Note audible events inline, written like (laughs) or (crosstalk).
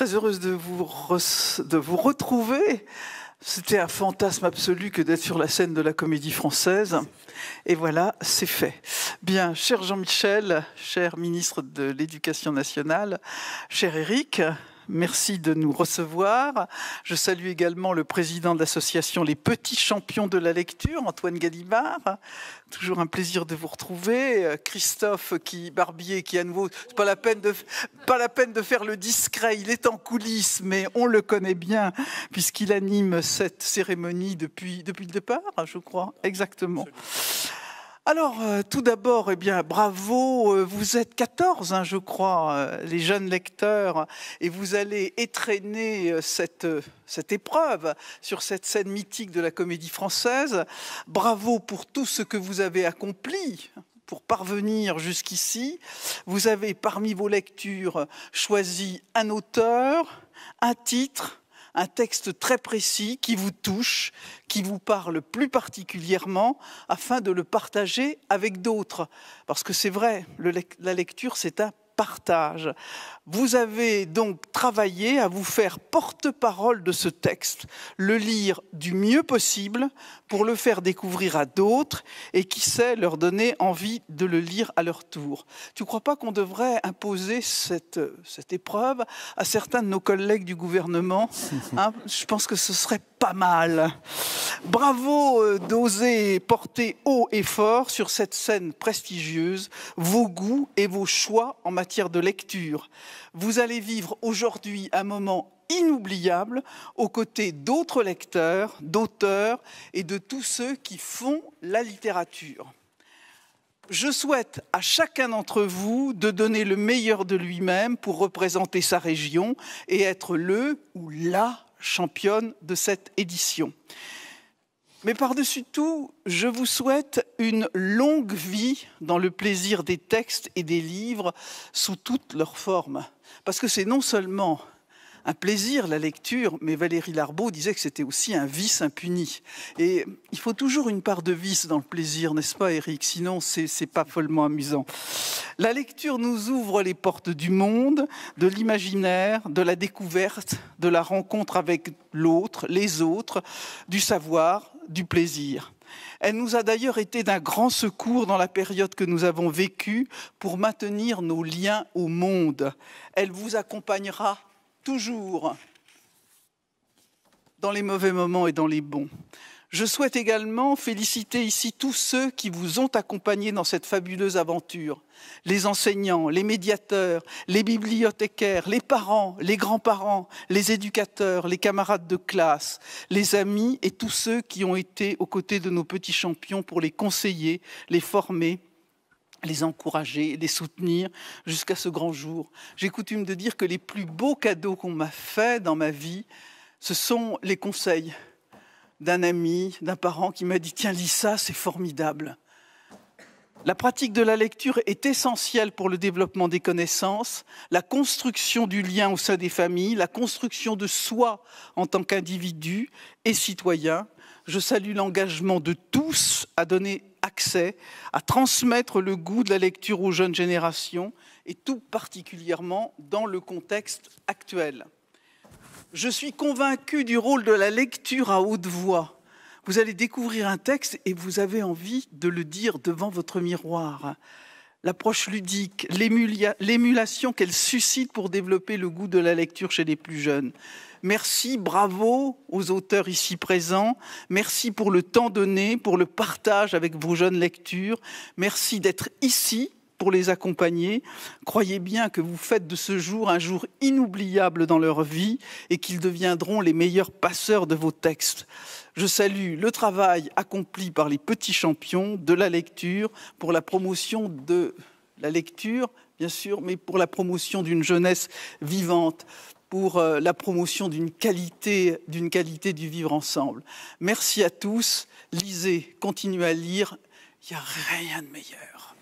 très heureuse de vous, de vous retrouver. C'était un fantasme absolu que d'être sur la scène de la comédie française. Et voilà, c'est fait. Bien, cher Jean-Michel, cher ministre de l'Éducation nationale, cher Éric, Merci de nous recevoir. Je salue également le président de l'association Les Petits Champions de la Lecture, Antoine Gallimard. Toujours un plaisir de vous retrouver. Christophe qui, Barbier qui à nouveau, c'est pas la peine de, pas la peine de faire le discret. Il est en coulisses, mais on le connaît bien puisqu'il anime cette cérémonie depuis, depuis le départ, je crois. Exactement. Alors, euh, tout d'abord, eh bien, bravo, euh, vous êtes 14, hein, je crois, euh, les jeunes lecteurs, et vous allez étraîner cette, cette épreuve sur cette scène mythique de la comédie française. Bravo pour tout ce que vous avez accompli pour parvenir jusqu'ici. Vous avez, parmi vos lectures, choisi un auteur, un titre, un texte très précis qui vous touche, qui vous parle plus particulièrement, afin de le partager avec d'autres. Parce que c'est vrai, la lecture, c'est un partage. Vous avez donc travaillé à vous faire porte-parole de ce texte, le lire du mieux possible pour le faire découvrir à d'autres et qui sait leur donner envie de le lire à leur tour. Tu ne crois pas qu'on devrait imposer cette, cette, épreuve à certains de nos collègues du gouvernement (laughs) hein Je pense que ce serait pas mal. Bravo euh, d'oser porter haut et fort sur cette scène prestigieuse vos goûts et vos choix en matière de lecture. Vous allez vivre aujourd'hui un moment inoubliable aux côtés d'autres lecteurs, d'auteurs et de tous ceux qui font la littérature. Je souhaite à chacun d'entre vous de donner le meilleur de lui-même pour représenter sa région et être le ou la championne de cette édition. Mais par-dessus tout, je vous souhaite une longue vie dans le plaisir des textes et des livres sous toutes leurs formes. Parce que c'est non seulement un plaisir la lecture, mais Valérie Larbeau disait que c'était aussi un vice impuni. Et il faut toujours une part de vice dans le plaisir, n'est-ce pas, Eric Sinon, c'est pas follement amusant. La lecture nous ouvre les portes du monde, de l'imaginaire, de la découverte, de la rencontre avec l'autre, les autres, du savoir, du plaisir. Elle nous a d'ailleurs été d'un grand secours dans la période que nous avons vécue pour maintenir nos liens au monde. Elle vous accompagnera toujours, dans les mauvais moments et dans les bons. Je souhaite également féliciter ici tous ceux qui vous ont accompagnés dans cette fabuleuse aventure. Les enseignants, les médiateurs, les bibliothécaires, les parents, les grands-parents, les éducateurs, les camarades de classe, les amis et tous ceux qui ont été aux côtés de nos petits champions pour les conseiller, les former les encourager, les soutenir jusqu'à ce grand jour. J'ai coutume de dire que les plus beaux cadeaux qu'on m'a faits dans ma vie, ce sont les conseils d'un ami, d'un parent qui m'a dit Tiens, lis ça, c'est formidable. La pratique de la lecture est essentielle pour le développement des connaissances, la construction du lien au sein des familles, la construction de soi en tant qu'individu et citoyen. Je salue l'engagement de tous à donner à transmettre le goût de la lecture aux jeunes générations, et tout particulièrement dans le contexte actuel. Je suis convaincu du rôle de la lecture à haute voix. Vous allez découvrir un texte et vous avez envie de le dire devant votre miroir l'approche ludique, l'émulation qu'elle suscite pour développer le goût de la lecture chez les plus jeunes. Merci, bravo aux auteurs ici présents. Merci pour le temps donné, pour le partage avec vos jeunes lectures. Merci d'être ici pour les accompagner. Croyez bien que vous faites de ce jour un jour inoubliable dans leur vie et qu'ils deviendront les meilleurs passeurs de vos textes. Je salue le travail accompli par les petits champions de la lecture pour la promotion de la lecture, bien sûr, mais pour la promotion d'une jeunesse vivante, pour euh, la promotion d'une qualité, d'une qualité du vivre ensemble. Merci à tous. Lisez, continuez à lire. Il n'y a rien de meilleur.